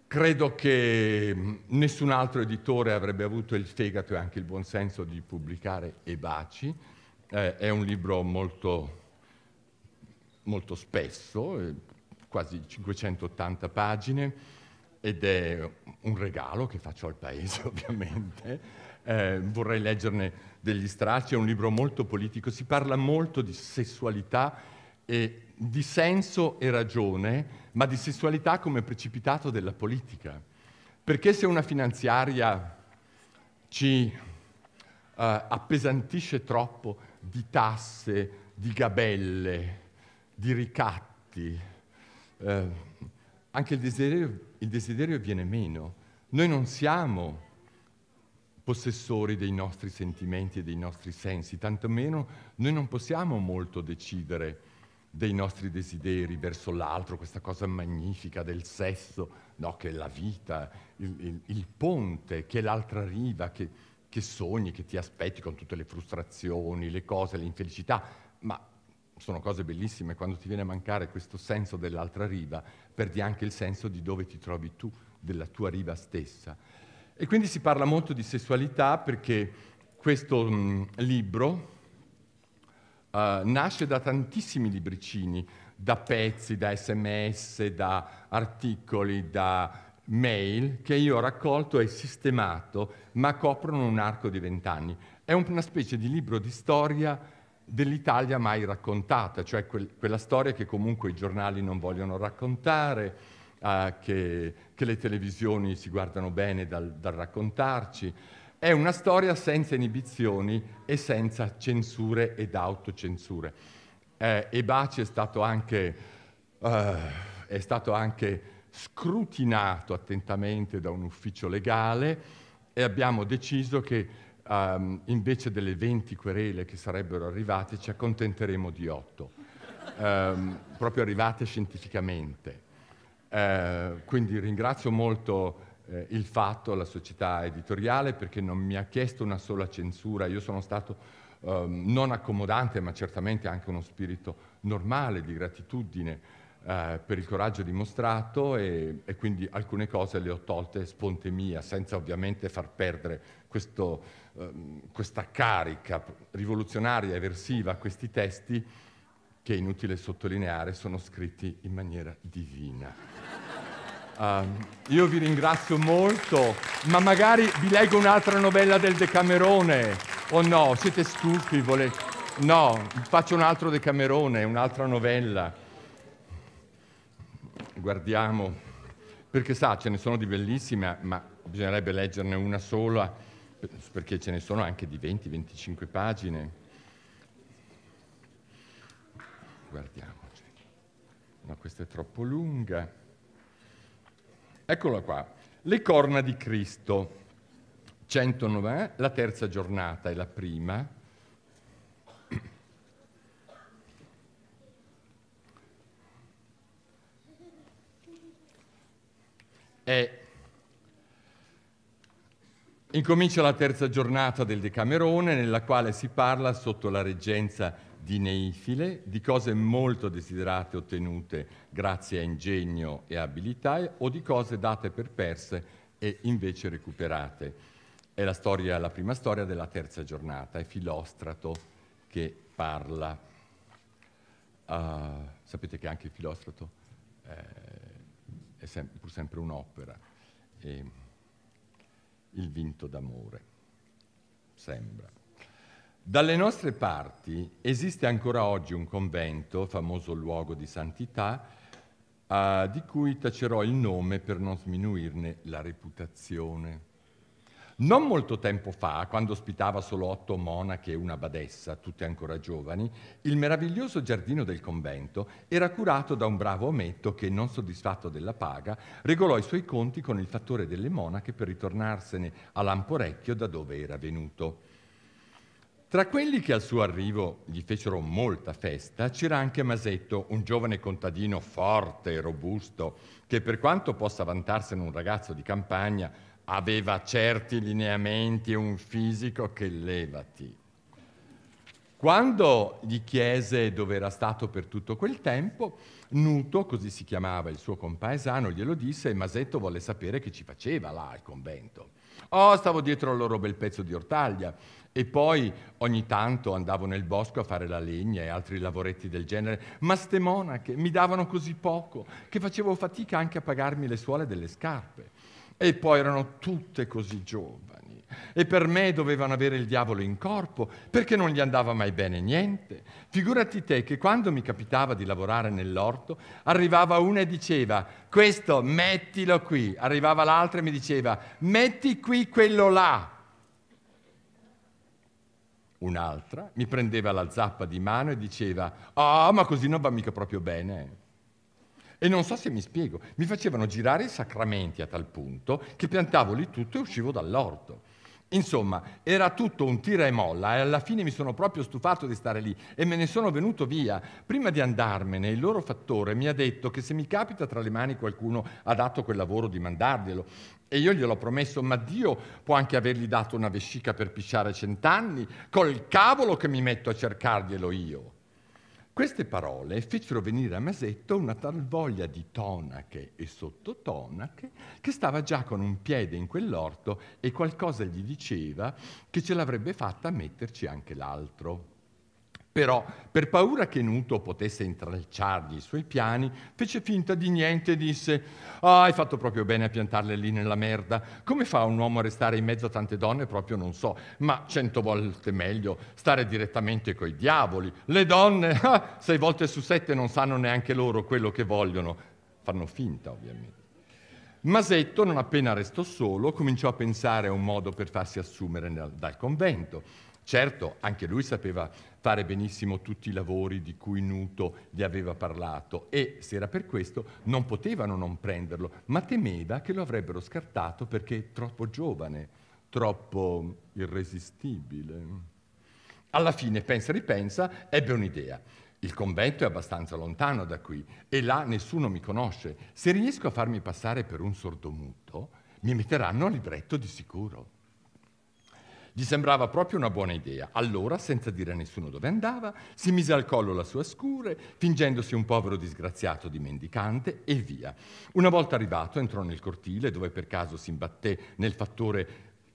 Credo che mm, nessun altro editore avrebbe avuto il fegato e anche il buonsenso di pubblicare E Baci. Eh, è un libro molto, molto spesso, eh, quasi 580 pagine, ed è un regalo che faccio al paese ovviamente. Eh, vorrei leggerne degli Stracci, è un libro molto politico, si parla molto di sessualità e di senso e ragione, ma di sessualità come precipitato della politica. Perché se una finanziaria ci uh, appesantisce troppo di tasse, di gabelle, di ricatti, uh, anche il desiderio, il desiderio viene meno. Noi non siamo possessori dei nostri sentimenti e dei nostri sensi, tantomeno noi non possiamo molto decidere dei nostri desideri verso l'altro, questa cosa magnifica del sesso, no, che è la vita, il, il, il ponte, che è l'altra riva, che, che sogni, che ti aspetti con tutte le frustrazioni, le cose, le infelicità, ma sono cose bellissime, quando ti viene a mancare questo senso dell'altra riva, perdi anche il senso di dove ti trovi tu, della tua riva stessa. E quindi si parla molto di sessualità perché questo mh, mm, libro uh, nasce da tantissimi libricini, da pezzi, da sms, da articoli, da mail che io ho raccolto e sistemato, ma coprono un arco di vent'anni. È una specie di libro di storia dell'Italia mai raccontata, cioè quel, quella storia che comunque i giornali non vogliono raccontare, eh, che, che, le televisioni si guardano bene dal, dal raccontarci. È una storia senza inibizioni e senza censure ed autocensure. Eh, e Baci è stato anche, eh, è stato anche scrutinato attentamente da un ufficio legale e abbiamo deciso che ehm, invece delle 20 querele che sarebbero arrivate ci accontenteremo di 8, ehm, proprio arrivate scientificamente. Eh, quindi ringrazio molto eh, il Fatto, la società editoriale, perché non mi ha chiesto una sola censura. Io sono stato ehm, non accomodante, ma certamente anche uno spirito normale di gratitudine eh, per il coraggio dimostrato e, e, quindi alcune cose le ho tolte sponte mia, senza ovviamente far perdere questo, eh, questa carica rivoluzionaria eversiva a questi testi che è inutile sottolineare, sono scritti in maniera divina. Um, io vi ringrazio molto, ma magari vi leggo un'altra novella del Decamerone, o oh no, siete stufi, vole... no, faccio un altro Decamerone, un'altra novella. Guardiamo, perché sa, ce ne sono di bellissime, ma bisognerebbe leggerne una sola, perché ce ne sono anche di 20-25 pagine guardiamoci. Ma no, questa è troppo lunga. Eccola qua. Le corna di Cristo. 109, eh? la terza giornata è la prima. E incomincia la terza giornata del Decamerone nella quale si parla sotto la reggenza di neifile, di cose molto desiderate ottenute grazie a ingegno e abilità o di cose date per perse e invece recuperate. È la, storia, la prima storia della terza giornata, è Filostrato che parla. Uh, sapete che anche Filostrato eh, è sem pur sempre un'opera, il vinto d'amore, sembra. Dalle nostre parti esiste ancora oggi un convento, famoso luogo di santità, eh, di cui tacerò il nome per non sminuirne la reputazione. Non molto tempo fa, quando ospitava solo otto monache e una badessa, tutte ancora giovani, il meraviglioso giardino del convento era curato da un bravo ometto che, non soddisfatto della paga, regolò i suoi conti con il fattore delle monache per ritornarsene a Lamporecchio da dove era venuto. Tra quelli che al suo arrivo gli fecero molta festa c'era anche Masetto, un giovane contadino forte e robusto, che per quanto possa vantarsene un ragazzo di campagna, aveva certi lineamenti e un fisico che levati. Quando gli chiese dove era stato per tutto quel tempo, Nuto, così si chiamava il suo compaesano, glielo disse e Masetto volle sapere che ci faceva là al convento. Oh, stavo dietro al loro bel pezzo di ortaglia e poi ogni tanto andavo nel bosco a fare la legna e altri lavoretti del genere, ma ste monache mi davano così poco che facevo fatica anche a pagarmi le suole delle scarpe. E poi erano tutte così giovani e per me dovevano avere il diavolo in corpo perché non gli andava mai bene niente. Figurati te che quando mi capitava di lavorare nell'orto, arrivava una e diceva questo mettilo qui, arrivava l'altra e mi diceva metti qui quello là. Un'altra mi prendeva la zappa di mano e diceva, ah, oh, ma così non va mica proprio bene. E non so se mi spiego, mi facevano girare i sacramenti a tal punto che piantavo lì tutto e uscivo dall'orto. Insomma, era tutto un tira e molla e alla fine mi sono proprio stufato di stare lì e me ne sono venuto via. Prima di andarmene, il loro fattore mi ha detto che se mi capita tra le mani qualcuno ha dato quel lavoro di mandarglielo e io gliel'ho promesso, ma Dio può anche avergli dato una vescica per pisciare cent'anni, col cavolo che mi metto a cercarglielo io. Queste parole fecero venire a Masetto una tal voglia di tonache e sottotonache che stava già con un piede in quell'orto e qualcosa gli diceva che ce l'avrebbe fatta a metterci anche l'altro. Però, per paura che Nuto potesse intralciargli i suoi piani, fece finta di niente e disse «Ah, hai fatto proprio bene a piantarle lì nella merda. Come fa un uomo a restare in mezzo a tante donne? Proprio non so, ma cento volte meglio stare direttamente coi diavoli. Le donne, ah, sei volte su sette non sanno neanche loro quello che vogliono». Fanno finta, ovviamente. Masetto, non appena restò solo, cominciò a pensare a un modo per farsi assumere dal convento Certo, anche lui sapeva fare benissimo tutti i lavori di cui Nuto gli aveva parlato e, se era per questo, non potevano non prenderlo, ma temeva che lo avrebbero scartato perché troppo giovane, troppo irresistibile. Alla fine, pensa e ripensa, ebbe un'idea. Il convento è abbastanza lontano da qui e là nessuno mi conosce. Se riesco a farmi passare per un sordomuto, mi metteranno a libretto di sicuro. Gli sembrava proprio una buona idea. Allora, senza dire a nessuno dove andava, si mise al collo la sua scure, fingendosi un povero disgraziato di mendicante e via. Una volta arrivato, entrò nel cortile dove per caso si imbatté nel fattore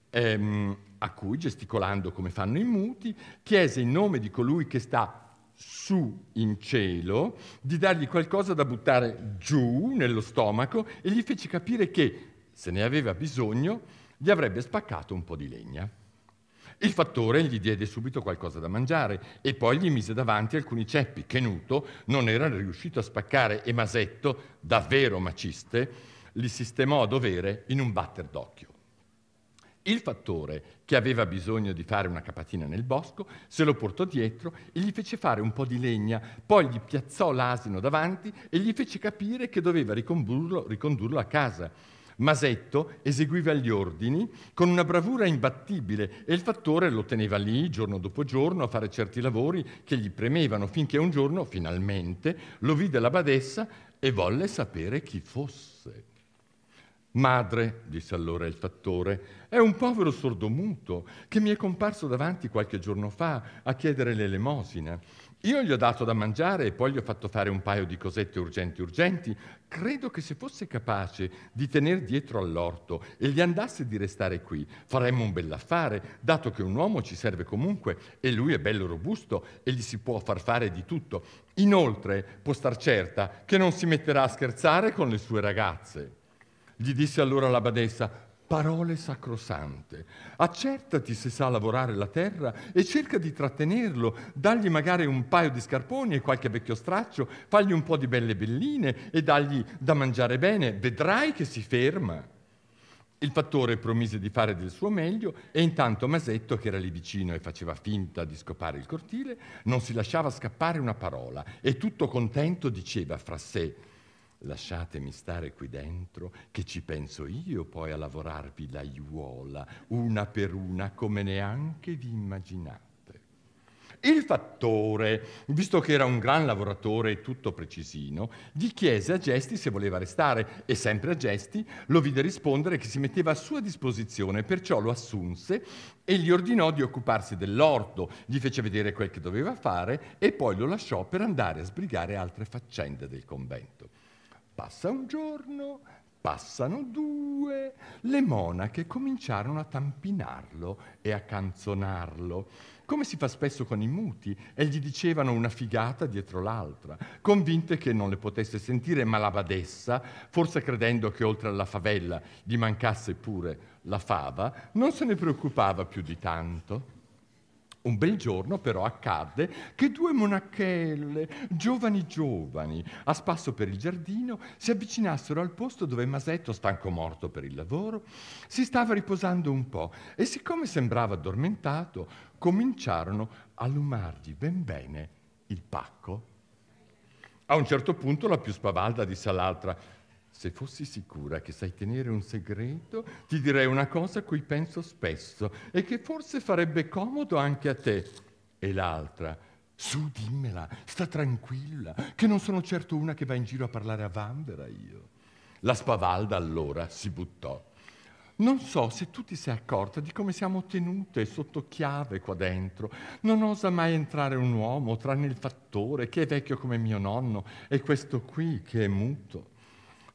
ehm, a cui, gesticolando come fanno i muti, chiese in nome di colui che sta su in cielo, di dargli qualcosa da buttare giù nello stomaco e gli fece capire che, se ne aveva bisogno, gli avrebbe spaccato un po' di legna. Il fattore gli diede subito qualcosa da mangiare e poi gli mise davanti alcuni ceppi che Nuto non era riuscito a spaccare e Masetto, davvero maciste, li sistemò a dovere in un batter d'occhio. Il fattore, che aveva bisogno di fare una capatina nel bosco, se lo portò dietro e gli fece fare un po' di legna, poi gli piazzò l'asino davanti e gli fece capire che doveva ricondurlo, ricondurlo a casa. Masetto eseguiva gli ordini con una bravura imbattibile e il fattore lo teneva lì giorno dopo giorno a fare certi lavori che gli premevano finché un giorno, finalmente, lo vide la badessa e volle sapere chi fosse. Madre, disse allora il fattore, è un povero sordomuto che mi è comparso davanti qualche giorno fa a chiedere l'elemosina. Io gli ho dato da mangiare e poi gli ho fatto fare un paio di cosette urgenti urgenti. Credo che se fosse capace di tenere dietro all'orto e gli andasse di restare qui, faremmo un bell'affare, dato che un uomo ci serve comunque e lui è bello robusto e gli si può far fare di tutto. Inoltre può star certa che non si metterà a scherzare con le sue ragazze. Gli disse allora la badessa, parole sacrosante. Accertati se sa lavorare la terra e cerca di trattenerlo, dagli magari un paio di scarponi e qualche vecchio straccio, fagli un po' di belle belline e dagli da mangiare bene, vedrai che si ferma. Il fattore promise di fare del suo meglio e intanto Masetto, che era lì vicino e faceva finta di scopare il cortile, non si lasciava scappare una parola e tutto contento diceva fra sé lasciatemi stare qui dentro, che ci penso io poi a lavorarvi la l'aiuola, una per una, come neanche vi immaginate. Il fattore, visto che era un gran lavoratore e tutto precisino, gli chiese a Gesti se voleva restare e sempre a Gesti lo vide rispondere che si metteva a sua disposizione, perciò lo assunse e gli ordinò di occuparsi dell'orto, gli fece vedere quel che doveva fare e poi lo lasciò per andare a sbrigare altre faccende del convento. Passa un giorno, passano due, le monache cominciarono a tampinarlo e a canzonarlo, come si fa spesso con i muti, e gli dicevano una figata dietro l'altra, convinte che non le potesse sentire ma la badessa, forse credendo che oltre alla favella gli mancasse pure la fava, non se ne preoccupava più di tanto. Un bel giorno però accadde che due monachelle, giovani giovani, a spasso per il giardino, si avvicinassero al posto dove Masetto, stanco morto per il lavoro, si stava riposando un po' e siccome sembrava addormentato, cominciarono a lumargli ben bene il pacco. A un certo punto la più spavalda disse all'altra, se fossi sicura che sai tenere un segreto, ti direi una cosa a cui penso spesso e che forse farebbe comodo anche a te. E l'altra, su dimmela, sta tranquilla, che non sono certo una che va in giro a parlare a vanvera io. La spavalda allora si buttò. Non so se tu ti sei accorta di come siamo tenute sotto chiave qua dentro. Non osa mai entrare un uomo, tranne il fattore, che è vecchio come mio nonno, e questo qui che è muto.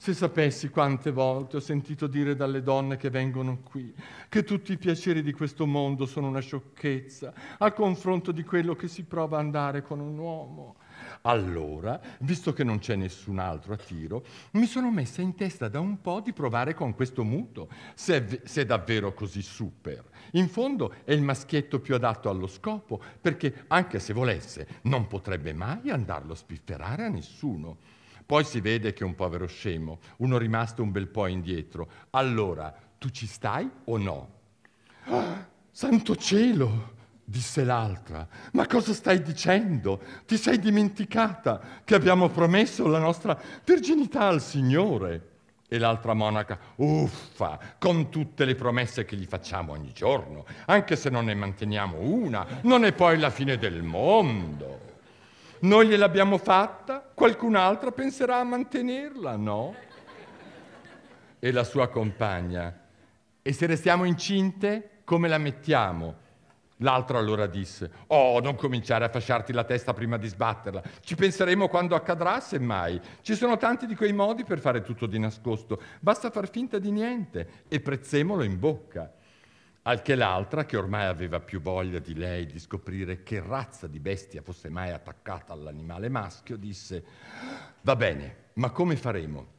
Se sapessi quante volte ho sentito dire dalle donne che vengono qui che tutti i piaceri di questo mondo sono una sciocchezza a confronto di quello che si prova a andare con un uomo. Allora, visto che non c'è nessun altro a tiro, mi sono messa in testa da un po' di provare con questo muto, se è, v- se è davvero così super. In fondo è il maschietto più adatto allo scopo, perché anche se volesse non potrebbe mai andarlo a spifferare a nessuno. Poi si vede che è un povero scemo, uno rimasto un bel po' indietro. Allora, tu ci stai o no? Ah, santo cielo! disse l'altra, ma cosa stai dicendo? Ti sei dimenticata che abbiamo promesso la nostra virginità al Signore? E l'altra monaca, uffa, con tutte le promesse che gli facciamo ogni giorno, anche se non ne manteniamo una, non è poi la fine del mondo. Noi gliel'abbiamo fatta, qualcun altro penserà a mantenerla, no? E la sua compagna. E se restiamo incinte, come la mettiamo? L'altro allora disse, oh, non cominciare a fasciarti la testa prima di sbatterla, ci penseremo quando accadrà, semmai. Ci sono tanti di quei modi per fare tutto di nascosto, basta far finta di niente e prezzemolo in bocca al che l'altra, che ormai aveva più voglia di lei di scoprire che razza di bestia fosse mai attaccata all'animale maschio, disse, va bene, ma come faremo?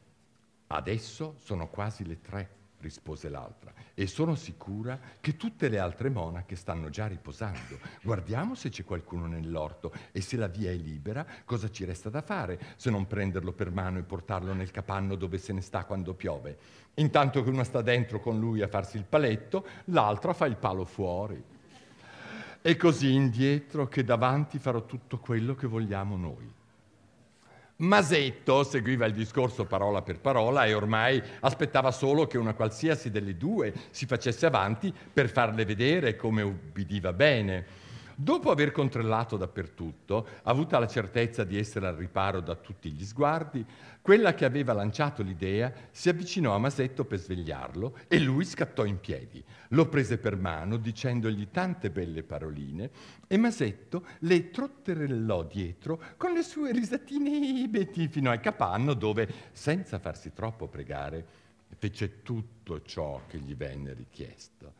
Adesso sono quasi le tre rispose l'altra, e sono sicura che tutte le altre monache stanno già riposando. Guardiamo se c'è qualcuno nell'orto e se la via è libera, cosa ci resta da fare se non prenderlo per mano e portarlo nel capanno dove se ne sta quando piove. Intanto che una sta dentro con lui a farsi il paletto, l'altra fa il palo fuori. E così indietro che davanti farò tutto quello che vogliamo noi. Masetto seguiva il discorso parola per parola e ormai aspettava solo che una qualsiasi delle due si facesse avanti per farle vedere come ubbidiva bene. Dopo aver controllato dappertutto, avuta la certezza di essere al riparo da tutti gli sguardi, quella che aveva lanciato l'idea si avvicinò a Masetto per svegliarlo e lui scattò in piedi. Lo prese per mano dicendogli tante belle paroline e Masetto le trotterellò dietro con le sue risatine ibeti fino al capanno dove, senza farsi troppo pregare, fece tutto ciò che gli venne richiesto.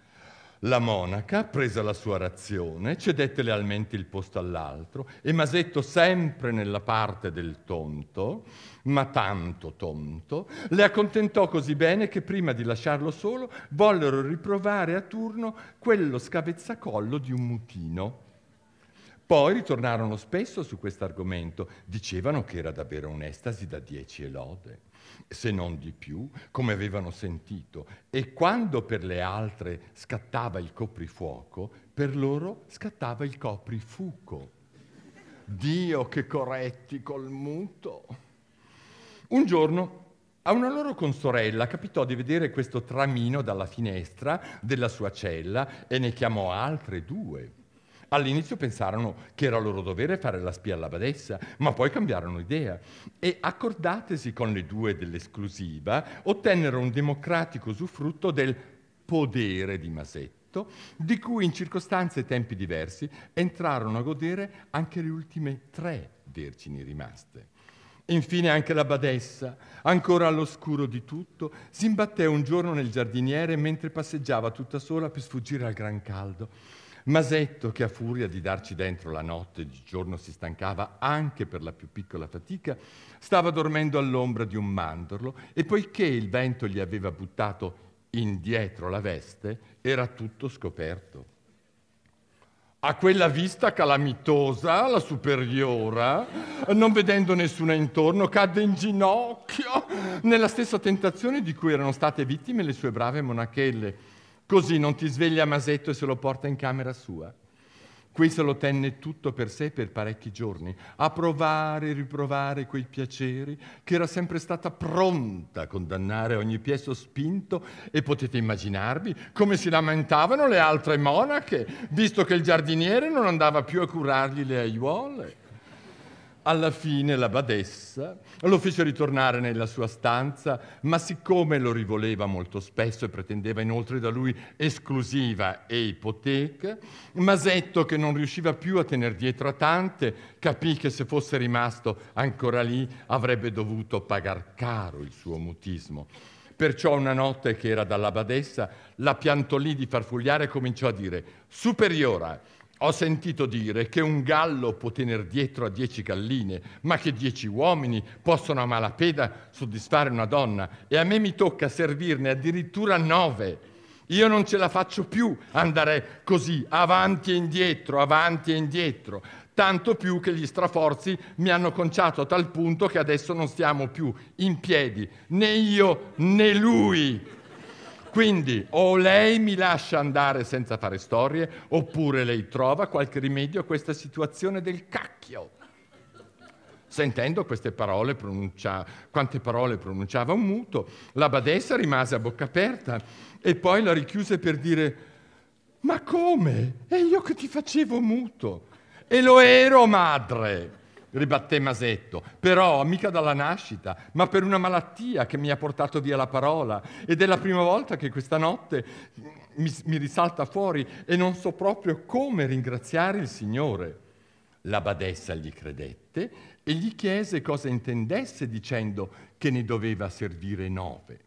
La monaca, presa la sua razione, cedette lealmente il posto all'altro e Masetto, sempre nella parte del tonto, ma tanto tonto, le accontentò così bene che prima di lasciarlo solo vollero riprovare a turno quello scavezzacollo di un mutino. Poi ritornarono spesso su questo argomento, dicevano che era davvero un'estasi da dieci e lode se non di più, come avevano sentito, e quando per le altre scattava il coprifuoco, per loro scattava il coprifuco. Dio che corretti col muto. Un giorno a una loro consorella capitò di vedere questo tramino dalla finestra della sua cella e ne chiamò altre due All'inizio pensarono che era loro dovere fare la spia alla badessa, ma poi cambiarono idea e accordatesi con le due dell'esclusiva, ottennero un democratico usufrutto del podere di Masetto, di cui in circostanze e tempi diversi entrarono a godere anche le ultime tre vergini rimaste. Infine anche la badessa, ancora all'oscuro di tutto, si imbatté un giorno nel giardiniere mentre passeggiava tutta sola per sfuggire al gran caldo Masetto, che a furia di darci dentro la notte di giorno si stancava anche per la più piccola fatica, stava dormendo all'ombra di un mandorlo e poiché il vento gli aveva buttato indietro la veste, era tutto scoperto. A quella vista calamitosa, la superiora, non vedendo nessuna intorno, cadde in ginocchio nella stessa tentazione di cui erano state vittime le sue brave monachelle Così non ti sveglia Masetto e se lo porta in camera sua. Qui lo tenne tutto per sé per parecchi giorni, a provare e riprovare quei piaceri che era sempre stata pronta a condannare ogni pie spinto e potete immaginarvi come si lamentavano le altre monache, visto che il giardiniere non andava più a curargli le aiuole. Alla fine la badessa lo fece ritornare nella sua stanza, ma siccome lo rivoleva molto spesso e pretendeva inoltre da lui esclusiva e ipoteca, Masetto, che non riusciva più a tener dietro a tante, capì che se fosse rimasto ancora lì avrebbe dovuto pagar caro il suo mutismo. Perciò una notte che era dalla badessa, la piantò lì di farfugliare e cominciò a dire «Superiora!» Ho sentito dire che un gallo può tenere dietro a dieci galline, ma che dieci uomini possono a malapena soddisfare una donna e a me mi tocca servirne addirittura nove. Io non ce la faccio più andare così, avanti e indietro, avanti e indietro, tanto più che gli straforzi mi hanno conciato a tal punto che adesso non stiamo più in piedi, né io né lui. Quindi o lei mi lascia andare senza fare storie, oppure lei trova qualche rimedio a questa situazione del cacchio. Sentendo queste parole, pronuncia... quante parole pronunciava un muto, la badessa rimase a bocca aperta e poi la richiuse per dire «Ma come? E io che ti facevo muto?» «E lo ero, madre!» ribatté Masetto, però mica dalla nascita, ma per una malattia che mi ha portato via la parola. Ed è la prima volta che questa notte mi, mi risalta fuori e non so proprio come ringraziare il Signore. La badessa gli credette e gli chiese cosa intendesse dicendo che ne doveva servire nove.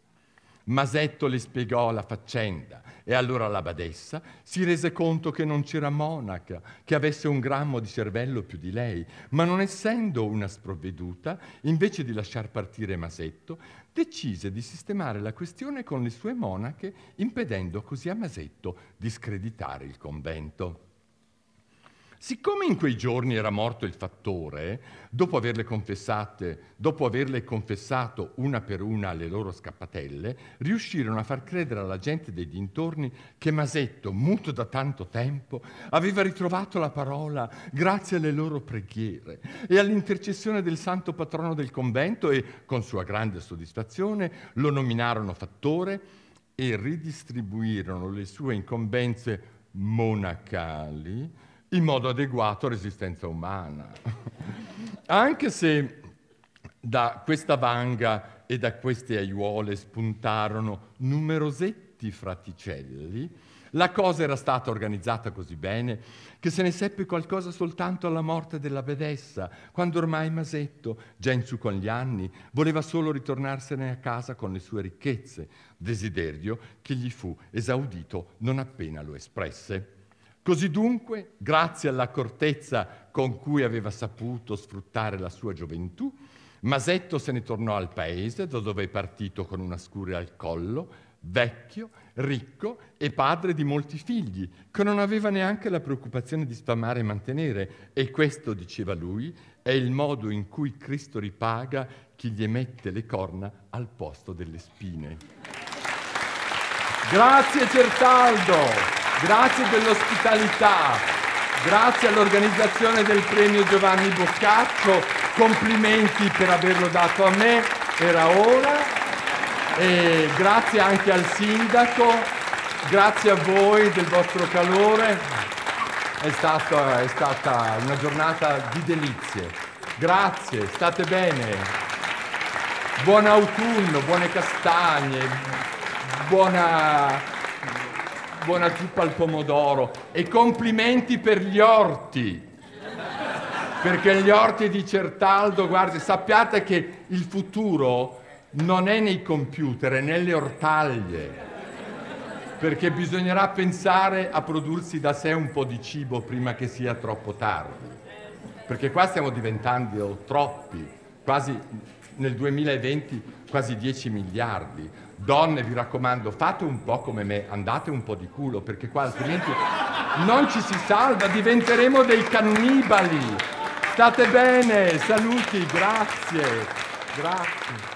Masetto le spiegò la faccenda e allora la badessa si rese conto che non c'era monaca che avesse un grammo di cervello più di lei, ma non essendo una sprovveduta, invece di lasciar partire Masetto, decise di sistemare la questione con le sue monache, impedendo così a Masetto di screditare il convento. Siccome in quei giorni era morto il fattore, dopo averle confessate, dopo averle confessato una per una le loro scappatelle, riuscirono a far credere alla gente dei dintorni che Masetto, muto da tanto tempo, aveva ritrovato la parola grazie alle loro preghiere e all'intercessione del santo patrono del convento e, con sua grande soddisfazione, lo nominarono fattore e ridistribuirono le sue incombenze monacali in modo adeguato resistenza umana. Anche se da questa vanga e da queste aiuole spuntarono numerosetti fraticelli, la cosa era stata organizzata così bene che se ne seppe qualcosa soltanto alla morte della vedessa, quando ormai Masetto, già in su con gli anni, voleva solo ritornarsene a casa con le sue ricchezze, desiderio che gli fu esaudito non appena lo espresse. Così dunque, grazie all'accortezza con cui aveva saputo sfruttare la sua gioventù, Masetto se ne tornò al paese da dove è partito con una scure al collo, vecchio, ricco e padre di molti figli, che non aveva neanche la preoccupazione di sfamare e mantenere. E questo, diceva lui, è il modo in cui Cristo ripaga chi gli emette le corna al posto delle spine. Grazie Certaldo, grazie dell'ospitalità, grazie all'organizzazione del premio Giovanni Boccaccio, complimenti per averlo dato a me, era ora, e grazie anche al sindaco, grazie a voi del vostro calore, è stata, è stata una giornata di delizie, grazie, state bene, buon autunno, buone castagne, buona, buona zuppa al pomodoro e complimenti per gli orti perché gli orti di Certaldo, guardi, sappiate che il futuro non è nei computer, è nelle ortaglie, perché bisognerà pensare a prodursi da sé un po' di cibo prima che sia troppo tardi, perché qua stiamo diventando troppi, quasi nel 2020 quasi 10 miliardi, donne vi raccomando, fate un po' come me, andate un po' di culo, perché qua altrimenti non ci si salva, diventeremo dei cannibali. State bene, saluti, grazie, grazie.